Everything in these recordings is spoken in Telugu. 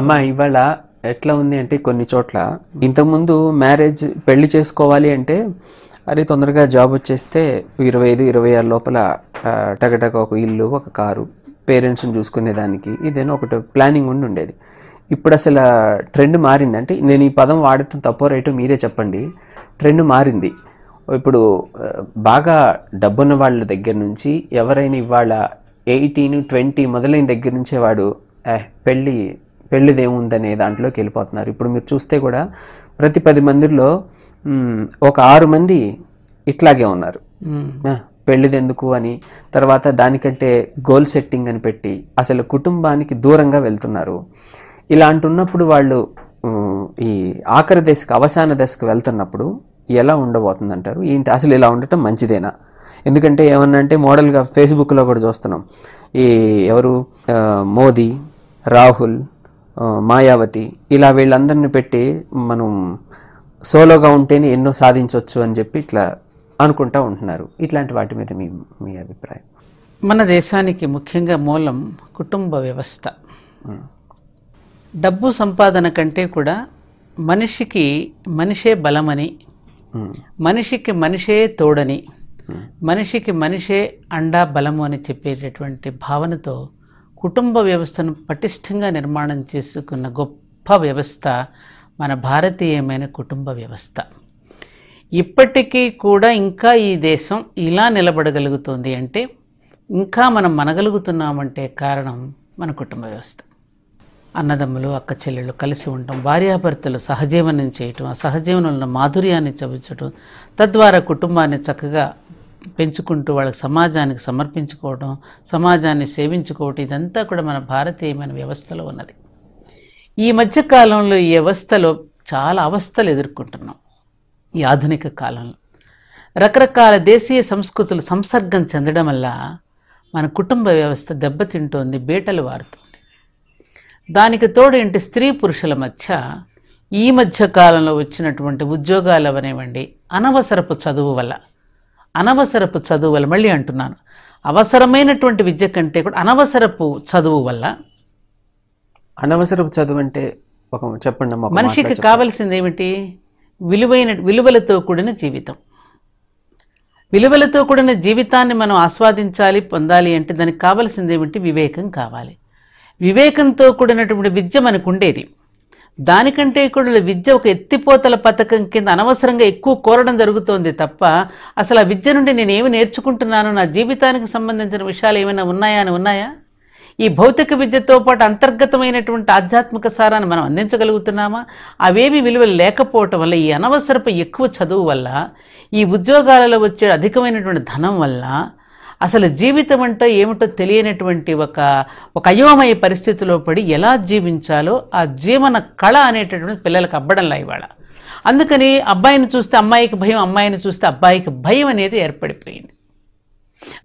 అమ్మ ఇవాళ ఎట్లా ఉంది అంటే కొన్ని చోట్ల ఇంతకుముందు మ్యారేజ్ పెళ్లి చేసుకోవాలి అంటే అరే తొందరగా జాబ్ వచ్చేస్తే ఇరవై ఐదు ఇరవై ఆరు లోపల టగటగ ఒక ఇల్లు ఒక కారు పేరెంట్స్ని చూసుకునేదానికి ఇదేనో ఒకటి ప్లానింగ్ ఉండి ఉండేది ఇప్పుడు అసలు ట్రెండ్ మారిందంటే నేను ఈ పదం వాడటం తప్పో రేటు మీరే చెప్పండి ట్రెండ్ మారింది ఇప్పుడు బాగా డబ్బున్న వాళ్ళ దగ్గర నుంచి ఎవరైనా ఇవాళ ఎయిటీన్ ట్వంటీ మొదలైన దగ్గర నుంచే వాడు పెళ్ళి పెళ్ళిదేముందనే దాంట్లోకి వెళ్ళిపోతున్నారు ఇప్పుడు మీరు చూస్తే కూడా ప్రతి పది మందిలో ఒక ఆరు మంది ఇట్లాగే ఉన్నారు పెళ్ళిది ఎందుకు అని తర్వాత దానికంటే గోల్ సెట్టింగ్ అని పెట్టి అసలు కుటుంబానికి దూరంగా వెళ్తున్నారు ఇలా అంటున్నప్పుడు వాళ్ళు ఈ ఆఖరి దశకు అవసాన దశకు వెళ్తున్నప్పుడు ఎలా ఉండబోతుందంటారు ఏంటి అసలు ఇలా ఉండటం మంచిదేనా ఎందుకంటే ఏమన్నా అంటే మోడల్గా ఫేస్బుక్లో కూడా చూస్తున్నాం ఈ ఎవరు మోదీ రాహుల్ మాయావతి ఇలా వీళ్ళందరిని పెట్టి మనం సోలోగా ఉంటేనే ఎన్నో సాధించవచ్చు అని చెప్పి ఇట్లా అనుకుంటూ ఉంటున్నారు ఇట్లాంటి వాటి మీద మీ మీ అభిప్రాయం మన దేశానికి ముఖ్యంగా మూలం కుటుంబ వ్యవస్థ డబ్బు సంపాదన కంటే కూడా మనిషికి మనిషే బలమని మనిషికి మనిషే తోడని మనిషికి మనిషే అండా బలము అని చెప్పేటటువంటి భావనతో కుటుంబ వ్యవస్థను పటిష్టంగా నిర్మాణం చేసుకున్న గొప్ప వ్యవస్థ మన భారతీయమైన కుటుంబ వ్యవస్థ ఇప్పటికీ కూడా ఇంకా ఈ దేశం ఇలా నిలబడగలుగుతుంది అంటే ఇంకా మనం మనగలుగుతున్నామంటే కారణం మన కుటుంబ వ్యవస్థ అన్నదమ్ములు అక్క చెల్లెళ్ళు కలిసి ఉండటం భార్యాభర్తలు సహజీవనం చేయటం ఆ సహజీవనంలో మాధుర్యాన్ని చవించటం తద్వారా కుటుంబాన్ని చక్కగా పెంచుకుంటూ వాళ్ళకి సమాజానికి సమర్పించుకోవడం సమాజాన్ని సేవించుకోవటం ఇదంతా కూడా మన భారతీయమైన వ్యవస్థలో ఉన్నది ఈ మధ్య కాలంలో ఈ వ్యవస్థలో చాలా అవస్థలు ఎదుర్కొంటున్నాం ఈ ఆధునిక కాలంలో రకరకాల దేశీయ సంస్కృతులు సంసర్గం చెందడం వల్ల మన కుటుంబ వ్యవస్థ దెబ్బతింటోంది బీటలు వారుతుంది దానికి తోడు ఏంటి స్త్రీ పురుషుల మధ్య ఈ మధ్య కాలంలో వచ్చినటువంటి ఉద్యోగాలు అవనివ్వండి అనవసరపు చదువు వల్ల అనవసరపు చదువు వల్ల మళ్ళీ అంటున్నాను అవసరమైనటువంటి విద్య కంటే కూడా అనవసరపు చదువు వల్ల అనవసరపు చదువు అంటే ఒక చెప్పండి మనిషికి కావలసింది ఏమిటి విలువైన విలువలతో కూడిన జీవితం విలువలతో కూడిన జీవితాన్ని మనం ఆస్వాదించాలి పొందాలి అంటే దానికి కావలసింది ఏమిటి వివేకం కావాలి వివేకంతో కూడినటువంటి విద్య మనకు ఉండేది దానికంటే ఇక్కడ విద్య ఒక ఎత్తిపోతల పథకం కింద అనవసరంగా ఎక్కువ కోరడం జరుగుతోంది తప్ప అసలు ఆ విద్య నుండి నేనేమి నేర్చుకుంటున్నాను నా జీవితానికి సంబంధించిన విషయాలు ఏమైనా ఉన్నాయా అని ఉన్నాయా ఈ భౌతిక విద్యతో పాటు అంతర్గతమైనటువంటి ఆధ్యాత్మిక సారాన్ని మనం అందించగలుగుతున్నామా అవేమి విలువలు లేకపోవటం వల్ల ఈ అనవసరపు ఎక్కువ చదువు వల్ల ఈ ఉద్యోగాలలో వచ్చే అధికమైనటువంటి ధనం వల్ల అసలు జీవితం అంటే ఏమిటో తెలియనటువంటి ఒక ఒక అయోమయ పరిస్థితిలో పడి ఎలా జీవించాలో ఆ జీవన కళ అనేటటువంటి పిల్లలకు అబ్బడంలా ఇవాళ అందుకని అబ్బాయిని చూస్తే అమ్మాయికి భయం అమ్మాయిని చూస్తే అబ్బాయికి భయం అనేది ఏర్పడిపోయింది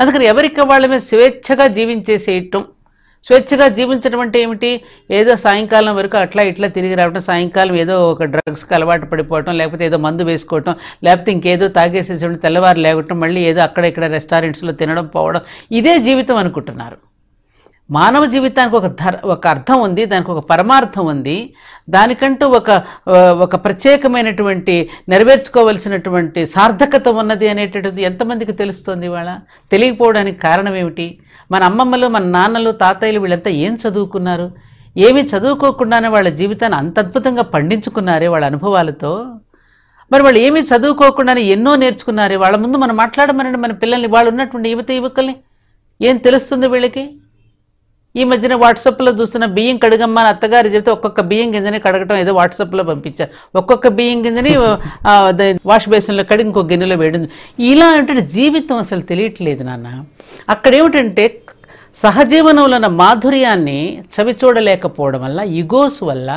అందుకని ఎవరికి వాళ్ళమే స్వేచ్ఛగా జీవించేసేయటం స్వేచ్ఛగా జీవించడం అంటే ఏమిటి ఏదో సాయంకాలం వరకు అట్లా ఇట్లా తిరిగి రావడం సాయంకాలం ఏదో ఒక డ్రగ్స్కి అలవాటు పడిపోవటం లేకపోతే ఏదో మందు వేసుకోవటం లేకపోతే ఇంకేదో తాగేసేసి తెల్లవారు లేవటం మళ్ళీ ఏదో అక్కడ ఇక్కడ రెస్టారెంట్స్లో తినడం పోవడం ఇదే జీవితం అనుకుంటున్నారు మానవ జీవితానికి ఒక ధర ఒక అర్థం ఉంది దానికి ఒక పరమార్థం ఉంది దానికంటూ ఒక ఒక ప్రత్యేకమైనటువంటి నెరవేర్చుకోవలసినటువంటి సార్థకత ఉన్నది అనేటటువంటి ఎంతమందికి తెలుస్తుంది ఇవాళ తెలియకపోవడానికి కారణం ఏమిటి మన అమ్మమ్మలు మన నాన్నలు తాతయ్యలు వీళ్ళంతా ఏం చదువుకున్నారు ఏమీ చదువుకోకుండానే వాళ్ళ జీవితాన్ని అంత అద్భుతంగా పండించుకున్నారే వాళ్ళ అనుభవాలతో మరి వాళ్ళు ఏమీ చదువుకోకుండానే ఎన్నో నేర్చుకున్నారే వాళ్ళ ముందు మనం మాట్లాడమనండి మన పిల్లల్ని వాళ్ళు ఉన్నటువంటి యువత యువకుల్ని ఏం తెలుస్తుంది వీళ్ళకి ఈ మధ్యన వాట్సాప్లో చూస్తున్న బియ్యం కడగమ్మ అని అత్తగారు చెప్తే ఒక్కొక్క బియ్యం గింజని కడగటం ఏదో వాట్సాప్లో పంపించారు ఒక్కొక్క బియ్యం గింజని వాష్ బేసిన్లో కడిగి ఇంకో గిన్నెలో వేయడం ఇలా ఏంటంటే జీవితం అసలు తెలియట్లేదు నాన్న అక్కడేమిటంటే సహజీవనంలో ఉన్న మాధుర్యాన్ని చవిచూడలేకపోవడం వల్ల ఇగోస్ వల్ల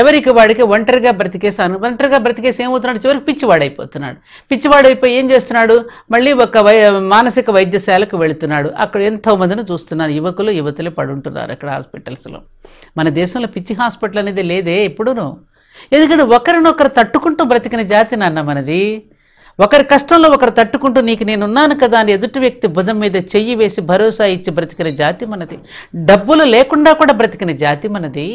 ఎవరికి వాడికి ఒంటరిగా బ్రతికేసాను ఒంటరిగా బ్రతికేసి ఏమవుతున్నాడు చివరికి పిచ్చివాడైపోతున్నాడు పిచ్చివాడైపోయి ఏం చేస్తున్నాడు మళ్ళీ ఒక వై మానసిక వైద్యశాలకు వెళుతున్నాడు అక్కడ ఎంతోమందిని చూస్తున్నారు యువకులు యువతులు పడుంటున్నారు అక్కడ హాస్పిటల్స్లో మన దేశంలో పిచ్చి హాస్పిటల్ అనేది లేదే ఎప్పుడూనూ ఎందుకంటే ఒకరినొకరు తట్టుకుంటూ బ్రతికిన జాతి నాన్న మనది ఒకరి కష్టంలో ఒకరు తట్టుకుంటూ నీకు నేనున్నాను కదా అని ఎదుటి వ్యక్తి భుజం మీద చెయ్యి వేసి భరోసా ఇచ్చి బ్రతికిన జాతి మనది డబ్బులు లేకుండా కూడా బ్రతికిన జాతి మనది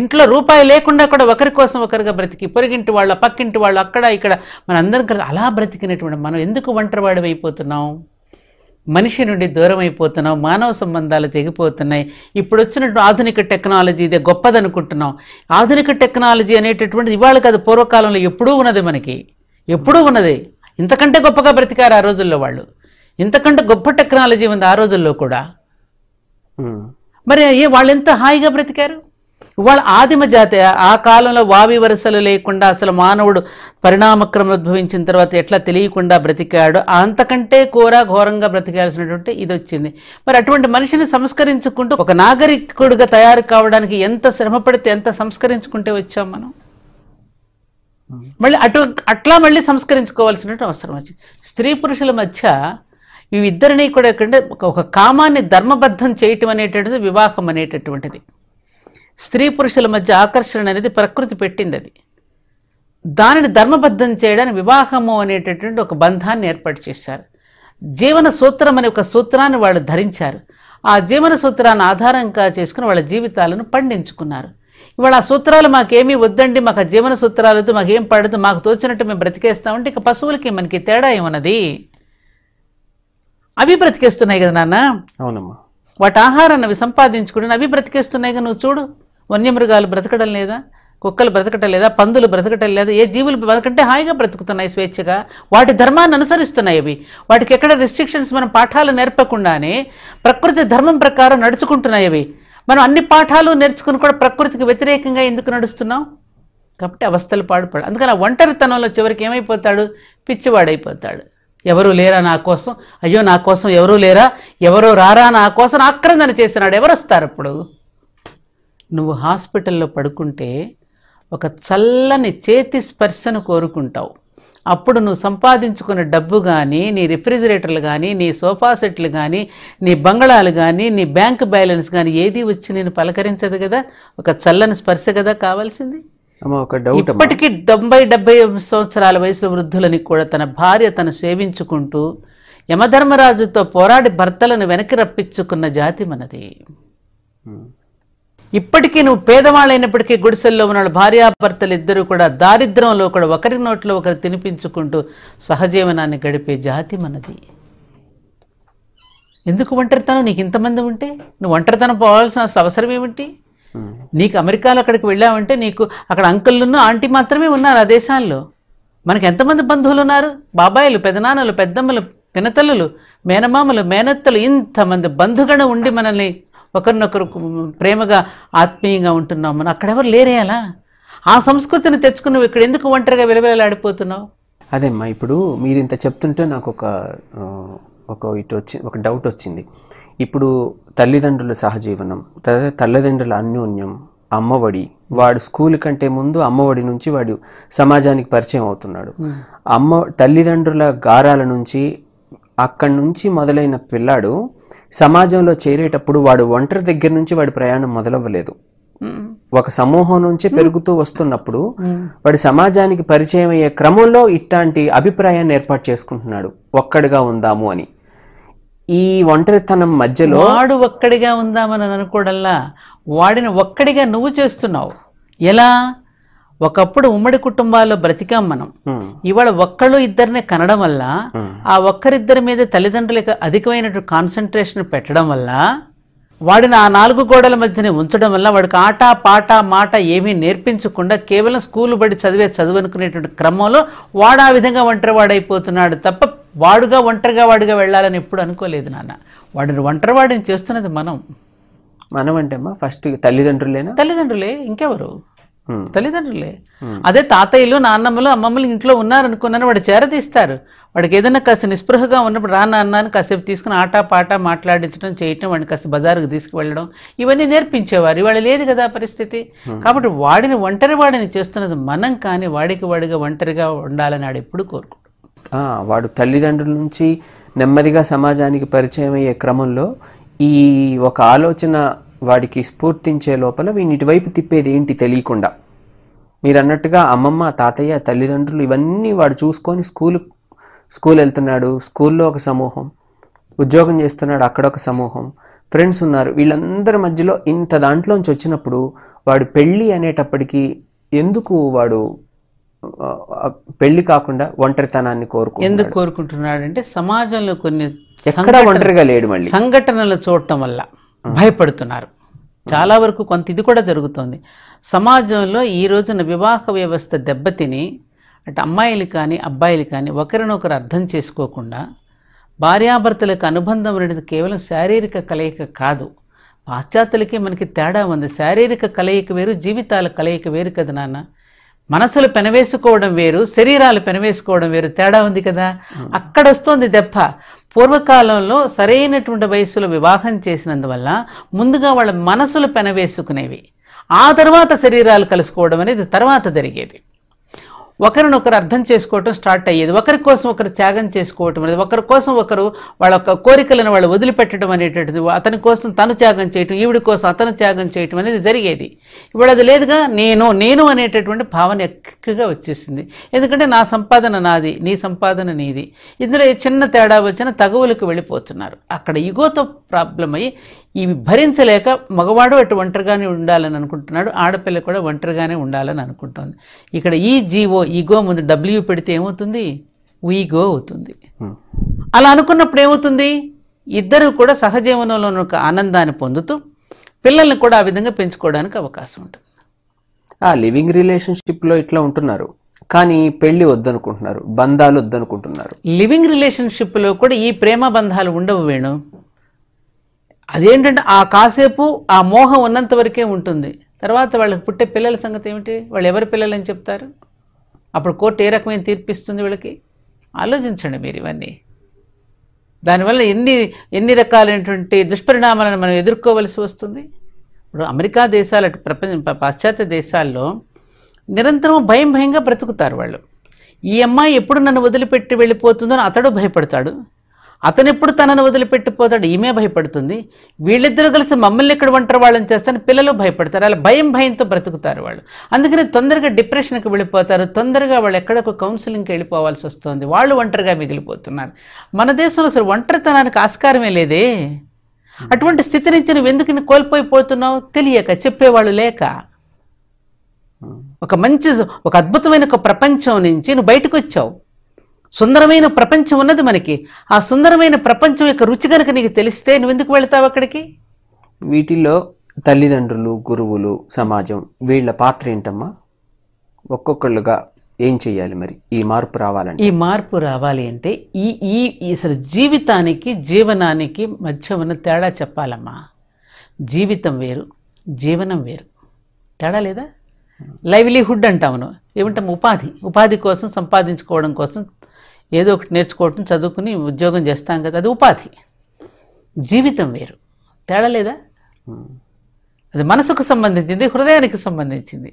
ఇంట్లో రూపాయి లేకుండా కూడా ఒకరి కోసం ఒకరిగా బ్రతికి పొరిగింటి వాళ్ళ పక్కింటి వాళ్ళు అక్కడ ఇక్కడ మన అందరికీ అలా బ్రతికినటువంటి మనం ఎందుకు ఒంటరివాడు అయిపోతున్నాం మనిషి నుండి దూరం అయిపోతున్నాం మానవ సంబంధాలు తెగిపోతున్నాయి ఇప్పుడు వచ్చినటువంటి ఆధునిక టెక్నాలజీ ఇదే గొప్పదనుకుంటున్నాం ఆధునిక టెక్నాలజీ అనేటటువంటిది ఇవాళ కాదు పూర్వకాలంలో ఎప్పుడూ ఉన్నది మనకి ఎప్పుడూ ఉన్నది ఇంతకంటే గొప్పగా బ్రతికారు ఆ రోజుల్లో వాళ్ళు ఇంతకంటే గొప్ప టెక్నాలజీ ఉంది ఆ రోజుల్లో కూడా మరి ఏ వాళ్ళు ఎంత హాయిగా బ్రతికారు ఇవాళ ఆదిమ జాతి ఆ కాలంలో వావి వరసలు లేకుండా అసలు మానవుడు పరిణామక్రమం ఉద్భవించిన తర్వాత ఎట్లా తెలియకుండా బ్రతికాడు అంతకంటే కూర ఘోరంగా బ్రతికాల్సినటువంటి ఇది వచ్చింది మరి అటువంటి మనిషిని సంస్కరించుకుంటూ ఒక నాగరికుడిగా తయారు కావడానికి ఎంత శ్రమపడితే ఎంత సంస్కరించుకుంటే వచ్చాం మనం మళ్ళీ అటు అట్లా మళ్ళీ సంస్కరించుకోవాల్సిన అవసరం వచ్చింది స్త్రీ పురుషుల మధ్య ఇవి ఇద్దరిని కూడా ఎక్కడంటే ఒక కామాన్ని ధర్మబద్ధం చేయటం అనేటువంటిది వివాహం అనేటటువంటిది స్త్రీ పురుషుల మధ్య ఆకర్షణ అనేది ప్రకృతి పెట్టింది అది దానిని ధర్మబద్ధం చేయడానికి వివాహము అనేటటువంటి ఒక బంధాన్ని ఏర్పాటు చేశారు జీవన సూత్రం అనే ఒక సూత్రాన్ని వాళ్ళు ధరించారు ఆ జీవన సూత్రాన్ని ఆధారంగా చేసుకుని వాళ్ళ జీవితాలను పండించుకున్నారు ఇవాళ ఆ సూత్రాలు మాకేమీ వద్దండి మాకు జీవన సూత్రాలు వద్దు మాకేం పడదు మాకు తోచినట్టు మేము బ్రతికేస్తామంటే ఇక పశువులకి మనకి తేడా ఏమన్నది అవి బ్రతికేస్తున్నాయి కదా నాన్న అవునమ్మా వాటి ఆహారాన్ని అవి సంపాదించుకుంటున్నా అవి బ్రతికేస్తున్నాయి కదా నువ్వు చూడు వన్యమృగాలు బ్రతకడం లేదా కుక్కలు బ్రతకటం లేదా పందులు బ్రతకటం లేదా ఏ జీవులు బ్రతకంటే హాయిగా బ్రతుకుతున్నాయి స్వేచ్ఛగా వాటి ధర్మాన్ని అనుసరిస్తున్నాయి అవి వాటికి ఎక్కడ రిస్ట్రిక్షన్స్ మనం పాఠాలు నేర్పకుండానే ప్రకృతి ధర్మం ప్రకారం నడుచుకుంటున్నాయి అవి మనం అన్ని పాఠాలు నేర్చుకుని కూడా ప్రకృతికి వ్యతిరేకంగా ఎందుకు నడుస్తున్నాం కాబట్టి అవస్థలు పాడుపడు అందుకని ఆ ఒంటరితనంలో చివరికి ఏమైపోతాడు పిచ్చివాడైపోతాడు ఎవరూ లేరా నా కోసం అయ్యో నా కోసం ఎవరూ లేరా ఎవరో రారా నా కోసం ఆక్రందన చేసినాడు ఎవరు వస్తారు అప్పుడు నువ్వు హాస్పిటల్లో పడుకుంటే ఒక చల్లని చేతి స్పర్శను కోరుకుంటావు అప్పుడు నువ్వు సంపాదించుకున్న డబ్బు కానీ నీ రిఫ్రిజిరేటర్లు కానీ నీ సోఫా సెట్లు కానీ నీ బంగళాలు కానీ నీ బ్యాంక్ బ్యాలెన్స్ కానీ ఏది వచ్చి నేను పలకరించదు కదా ఒక చల్లని స్పర్శ కదా కావాల్సింది ఇప్పటికీ తొంభై డెబ్బై సంవత్సరాల వయసులో వృద్ధులని కూడా తన భార్య తను సేవించుకుంటూ యమధర్మరాజుతో పోరాడి భర్తలను వెనక్కి రప్పించుకున్న జాతి మనది ఇప్పటికీ నువ్వు పేదవాళ్ళైనప్పటికీ గుడిసెల్లో ఉన్న భార్యాభర్తలు ఇద్దరూ కూడా దారిద్రంలో కూడా ఒకరి నోట్లో ఒకరు తినిపించుకుంటూ సహజీవనాన్ని గడిపే జాతి మనది ఎందుకు ఒంటరితనం నీకు ఇంతమంది ఉంటే నువ్వు ఒంటరితనం పోవాల్సిన అవసరం ఏమిటి నీకు అమెరికాలో అక్కడికి వెళ్ళావంటే నీకు అక్కడ అంకుల్ను ఆంటీ మాత్రమే ఉన్నారు ఆ దేశాల్లో మనకి ఎంతమంది బంధువులు ఉన్నారు బాబాయిలు పెదనాన్నలు పెద్దమ్మలు పినతల్లులు మేనమామలు మేనత్తలు ఇంతమంది బంధుగణ ఉండి మనల్ని ఒకరినొకరు ప్రేమగా ఆత్మీయంగా ఉంటున్నాం మనం అక్కడెవరు లేరే అలా ఆ సంస్కృతిని తెచ్చుకుని నువ్వు ఇక్కడ ఎందుకు ఒంటరిగా విలువలాడిపోతున్నావు అదేమ్మా ఇప్పుడు మీరు ఇంత చెప్తుంటే నాకు ఒక ఒక ఇటు వచ్చి ఒక డౌట్ వచ్చింది ఇప్పుడు తల్లిదండ్రుల సహజీవనం తర్వాత తల్లిదండ్రుల అన్యోన్యం అమ్మఒడి వాడు స్కూల్ కంటే ముందు అమ్మఒడి నుంచి వాడు సమాజానికి పరిచయం అవుతున్నాడు అమ్మ తల్లిదండ్రుల గారాల నుంచి అక్కడి నుంచి మొదలైన పిల్లాడు సమాజంలో చేరేటప్పుడు వాడు ఒంటరి దగ్గర నుంచి వాడి ప్రయాణం మొదలవ్వలేదు ఒక సమూహం నుంచి పెరుగుతూ వస్తున్నప్పుడు వాడి సమాజానికి పరిచయం అయ్యే క్రమంలో ఇట్లాంటి అభిప్రాయాన్ని ఏర్పాటు చేసుకుంటున్నాడు ఒక్కడిగా ఉందాము అని ఈ ఒంటరితనం మధ్యలో వాడు ఒక్కడిగా ఉందామని అనుకోవడల్లా వాడిని ఒక్కడిగా నువ్వు చేస్తున్నావు ఎలా ఒకప్పుడు ఉమ్మడి కుటుంబాల్లో బ్రతికాం మనం hmm. ఇవాళ ఒక్కళ్ళు ఇద్దరిని కనడం వల్ల hmm. ఆ ఒక్కరిద్దరి మీద తల్లిదండ్రులకు అధికమైనటువంటి కాన్సన్ట్రేషన్ పెట్టడం వల్ల వాడిని ఆ నాలుగు గోడల మధ్యనే ఉంచడం వల్ల వాడికి ఆట పాట మాట ఏమీ నేర్పించకుండా కేవలం స్కూల్ బడి చదివే చదువు అనుకునేటువంటి క్రమంలో వాడు ఆ విధంగా ఒంటరి వాడైపోతున్నాడు తప్ప వాడుగా ఒంటరిగా వాడిగా వెళ్ళాలని ఎప్పుడు అనుకోలేదు నాన్న వాడిని ఒంటరి వాడిని చేస్తున్నది మనం మనం అంటే ఫస్ట్ తల్లిదండ్రులేనా తల్లిదండ్రులే ఇంకెవరు తల్లిదండ్రులే అదే తాతయ్యలు నాన్నమ్మలు అమ్మమ్మలు ఇంట్లో ఉన్నారనుకున్నాను వాడు చేరదీస్తారు వాడికి ఏదైనా కాస్త నిస్పృహగా ఉన్నప్పుడు రా నాన్నని కాసేపు తీసుకుని ఆట పాట మాట్లాడించడం చేయటం వాడిని కాస్త బజారుకు తీసుకువెళ్ళడం ఇవన్నీ నేర్పించేవారు ఇవాళ లేదు కదా పరిస్థితి కాబట్టి వాడిని ఒంటరి వాడిని చేస్తున్నది మనం కానీ వాడికి వాడిగా ఒంటరిగా ఉండాలని ఆడు ఎప్పుడు కోరుకోడు వాడు తల్లిదండ్రుల నుంచి నెమ్మదిగా సమాజానికి పరిచయం అయ్యే క్రమంలో ఈ ఒక ఆలోచన వాడికి స్ఫూర్తించే లోపల వీడిని వైపు తిప్పేది ఏంటి తెలియకుండా మీరు అన్నట్టుగా అమ్మమ్మ తాతయ్య తల్లిదండ్రులు ఇవన్నీ వాడు చూసుకొని స్కూల్ స్కూల్ వెళ్తున్నాడు స్కూల్లో ఒక సమూహం ఉద్యోగం చేస్తున్నాడు అక్కడ ఒక సమూహం ఫ్రెండ్స్ ఉన్నారు వీళ్ళందరి మధ్యలో ఇంత దాంట్లోంచి వచ్చినప్పుడు వాడు పెళ్ళి అనేటప్పటికీ ఎందుకు వాడు పెళ్లి కాకుండా ఒంటరితనాన్ని కోరుకు ఎందుకు కోరుకుంటున్నాడు అంటే సమాజంలో కొన్ని ఎక్కడ ఒంటరిగా లేడు మళ్ళీ సంఘటనలు చూడటం వల్ల భయపడుతున్నారు చాలా వరకు కొంత ఇది కూడా జరుగుతోంది సమాజంలో ఈ రోజున వివాహ వ్యవస్థ దెబ్బతిని అంటే అమ్మాయిలు కానీ అబ్బాయిలు కానీ ఒకరినొకరు అర్థం చేసుకోకుండా భార్యాభర్తలకు అనుబంధం అనేది కేవలం శారీరక కలయిక కాదు పాశ్చాత్యులకి మనకి తేడా ఉంది శారీరక కలయిక వేరు జీవితాల కలయిక వేరు కదా నాన్న మనసులు పెనవేసుకోవడం వేరు శరీరాలు పెనవేసుకోవడం వేరు తేడా ఉంది కదా అక్కడ వస్తుంది దెబ్బ పూర్వకాలంలో సరైనటువంటి వయసులో వివాహం చేసినందువల్ల ముందుగా వాళ్ళ మనసులు పెనవేసుకునేవి ఆ తర్వాత శరీరాలు కలుసుకోవడం అనేది తర్వాత జరిగేది ఒకరినొకరు అర్థం చేసుకోవటం స్టార్ట్ అయ్యేది ఒకరి కోసం ఒకరు త్యాగం చేసుకోవటం అనేది ఒకరి కోసం ఒకరు వాళ్ళ యొక్క కోరికలను వాళ్ళు వదిలిపెట్టడం అనేటటువంటిది అతని కోసం తను త్యాగం చేయటం ఈవిడి కోసం అతను త్యాగం చేయటం అనేది జరిగేది ఇప్పుడు అది లేదుగా నేను నేను అనేటటువంటి భావన ఎక్కువగా వచ్చేసింది ఎందుకంటే నా సంపాదన నాది నీ సంపాదన నీది ఇందులో చిన్న తేడా వచ్చిన తగువులకు వెళ్ళిపోతున్నారు అక్కడ ఇగోతో ప్రాబ్లం అయ్యి ఇవి భరించలేక మగవాడు అటు ఒంటరిగానే ఉండాలని అనుకుంటున్నాడు ఆడపిల్ల కూడా ఒంటరిగానే ఉండాలని అనుకుంటోంది ఇక్కడ ఈ జీవో ఈగో ముందు డబ్ల్యూ పెడితే ఏమవుతుంది వీగో అవుతుంది hmm. అలా అనుకున్నప్పుడు ఏమవుతుంది ఇద్దరు కూడా సహజీవనంలో ఒక ఆనందాన్ని పొందుతూ పిల్లల్ని కూడా ఆ విధంగా పెంచుకోవడానికి అవకాశం ఉంటుంది ఆ లివింగ్ రిలేషన్షిప్లో ఇట్లా ఉంటున్నారు కానీ పెళ్లి వద్దనుకుంటున్నారు బంధాలు వద్దనుకుంటున్నారు లివింగ్ రిలేషన్షిప్లో కూడా ఈ ప్రేమ బంధాలు ఉండవు వేణు అదేంటంటే ఆ కాసేపు ఆ మోహం ఉన్నంత వరకే ఉంటుంది తర్వాత వాళ్ళకి పుట్టే పిల్లల సంగతి ఏమిటి వాళ్ళు ఎవరి పిల్లలు అని చెప్తారు అప్పుడు కోర్టు ఏ రకమైన తీర్పిస్తుంది వీళ్ళకి ఆలోచించండి మీరు ఇవన్నీ దానివల్ల ఎన్ని ఎన్ని రకాలైనటువంటి దుష్పరిణామాలను మనం ఎదుర్కోవలసి వస్తుంది ఇప్పుడు అమెరికా దేశాల ప్రపంచ పాశ్చాత్య దేశాల్లో నిరంతరం భయం భయంగా బ్రతుకుతారు వాళ్ళు ఈ అమ్మాయి ఎప్పుడు నన్ను వదిలిపెట్టి వెళ్ళిపోతుందో అతడు భయపడతాడు అతనెప్పుడు తనను వదిలిపెట్టిపోతాడు ఈమె భయపడుతుంది వీళ్ళిద్దరూ కలిసి మమ్మల్ని ఎక్కడ ఒంటరి వాళ్ళని చేస్తాను పిల్లలు భయపడతారు అలా భయం భయంతో బ్రతుకుతారు వాళ్ళు అందుకని తొందరగా డిప్రెషన్కి వెళ్ళిపోతారు తొందరగా వాళ్ళు ఎక్కడొక కౌన్సిలింగ్కి వెళ్ళిపోవాల్సి వస్తుంది వాళ్ళు ఒంటరిగా మిగిలిపోతున్నారు మన దేశంలో అసలు ఒంటరితనానికి ఆస్కారమే లేదే అటువంటి స్థితి నుంచి నువ్వు ఎందుకు కోల్పోయిపోతున్నావు తెలియక చెప్పేవాళ్ళు లేక ఒక మంచి ఒక అద్భుతమైన ఒక ప్రపంచం నుంచి నువ్వు బయటకు వచ్చావు సుందరమైన ప్రపంచం ఉన్నది మనకి ఆ సుందరమైన ప్రపంచం యొక్క రుచి కనుక నీకు తెలిస్తే నువ్వెందుకు వెళతావు అక్కడికి వీటిల్లో తల్లిదండ్రులు గురువులు సమాజం వీళ్ళ పాత్ర ఏంటమ్మా ఒక్కొక్కళ్ళుగా ఏం చేయాలి మరి ఈ మార్పు రావాలంటే ఈ మార్పు రావాలి అంటే ఈ ఈ అసలు జీవితానికి జీవనానికి మధ్య ఉన్న తేడా చెప్పాలమ్మా జీవితం వేరు జీవనం వేరు తేడా లేదా లైవ్లీహుడ్ అంటామును ఏమంటాం ఉపాధి ఉపాధి కోసం సంపాదించుకోవడం కోసం ఏదో ఒకటి నేర్చుకోవటం చదువుకుని ఉద్యోగం చేస్తాం కదా అది ఉపాధి జీవితం వేరు తేడా లేదా అది మనసుకు సంబంధించింది హృదయానికి సంబంధించింది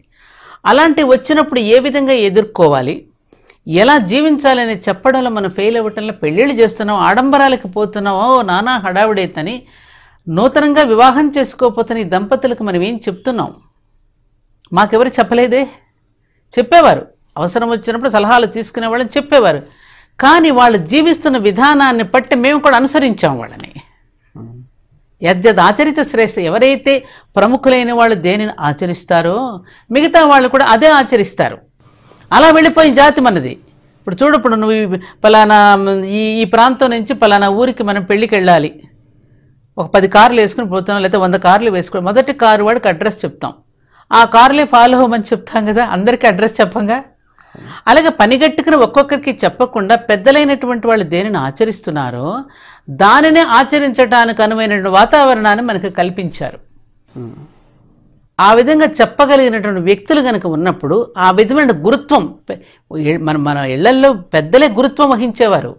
అలాంటి వచ్చినప్పుడు ఏ విధంగా ఎదుర్కోవాలి ఎలా జీవించాలని చెప్పడంలో మనం ఫెయిల్ అవ్వటంలో పెళ్ళిళ్ళు చేస్తున్నాం ఆడంబరాలకు పోతున్నామో నానా హడావుడైతని నూతనంగా వివాహం చేసుకోపోతని ఈ దంపతులకు మనం ఏం చెప్తున్నాం మాకెవరు చెప్పలేదే చెప్పేవారు అవసరం వచ్చినప్పుడు సలహాలు తీసుకునేవాళ్ళని చెప్పేవారు కానీ వాళ్ళు జీవిస్తున్న విధానాన్ని బట్టి మేము కూడా అనుసరించాం వాళ్ళని యద్యద్ ఆచరిత శ్రేష్ఠ ఎవరైతే ప్రముఖులైన వాళ్ళు దేనిని ఆచరిస్తారో మిగతా వాళ్ళు కూడా అదే ఆచరిస్తారు అలా వెళ్ళిపోయిన జాతి మనది ఇప్పుడు చూడప్పుడు నువ్వు పలానా ఈ ఈ ప్రాంతం నుంచి పలానా ఊరికి మనం పెళ్ళికి వెళ్ళాలి ఒక పది కార్లు వేసుకుని పోతున్నాం లేకపోతే వంద కార్లు వేసుకుని మొదటి కారు వాడికి అడ్రస్ చెప్తాం ఆ కార్లే ఫాలో అవ్వమని చెప్తాం కదా అందరికీ అడ్రస్ చెప్పంగా అలాగే పనిగట్టుకుని ఒక్కొక్కరికి చెప్పకుండా పెద్దలైనటువంటి వాళ్ళు దేనిని ఆచరిస్తున్నారో దానినే ఆచరించడానికి అనువైన వాతావరణాన్ని మనకు కల్పించారు ఆ విధంగా చెప్పగలిగినటువంటి వ్యక్తులు కనుక ఉన్నప్పుడు ఆ విధమైన గురుత్వం మన మన ఇళ్లలో పెద్దలే గురుత్వం వహించేవారు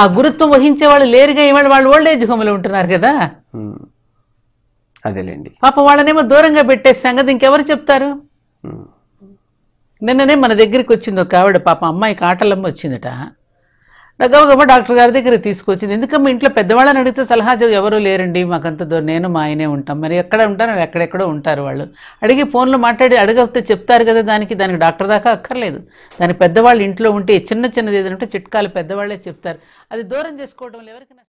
ఆ గురుత్వం వహించే వాళ్ళు లేరుగా ఇవాళ వాళ్ళు ఓల్డ్ ఏజ్ హోమ్లో ఉంటున్నారు కదా అదేలేండి పాప వాళ్ళనేమో దూరంగా పెట్టేసాం సంగతి ఇంకెవరు చెప్తారు నిన్ననే మన దగ్గరికి వచ్చింది ఒక ఆవిడ పాప అమ్మాయికి ఆటలమ్మ వచ్చిందట గబగబ డాక్టర్ గారి దగ్గర తీసుకొచ్చింది ఎందుకమ్మ ఇంట్లో పెద్దవాళ్ళని అడిగితే సలహా ఎవరూ లేరండి మాకంత దూరం నేను మా ఆయనే ఉంటాం మరి ఎక్కడ ఉంటారు ఎక్కడెక్కడో ఉంటారు వాళ్ళు అడిగి ఫోన్లో మాట్లాడి అడగతే చెప్తారు కదా దానికి దానికి డాక్టర్ దాకా అక్కర్లేదు దాని పెద్దవాళ్ళు ఇంట్లో ఉంటే చిన్న చిన్నది ఏదంటే చిట్కాలు పెద్దవాళ్ళే చెప్తారు అది దూరం చేసుకోవడం ఎవరికి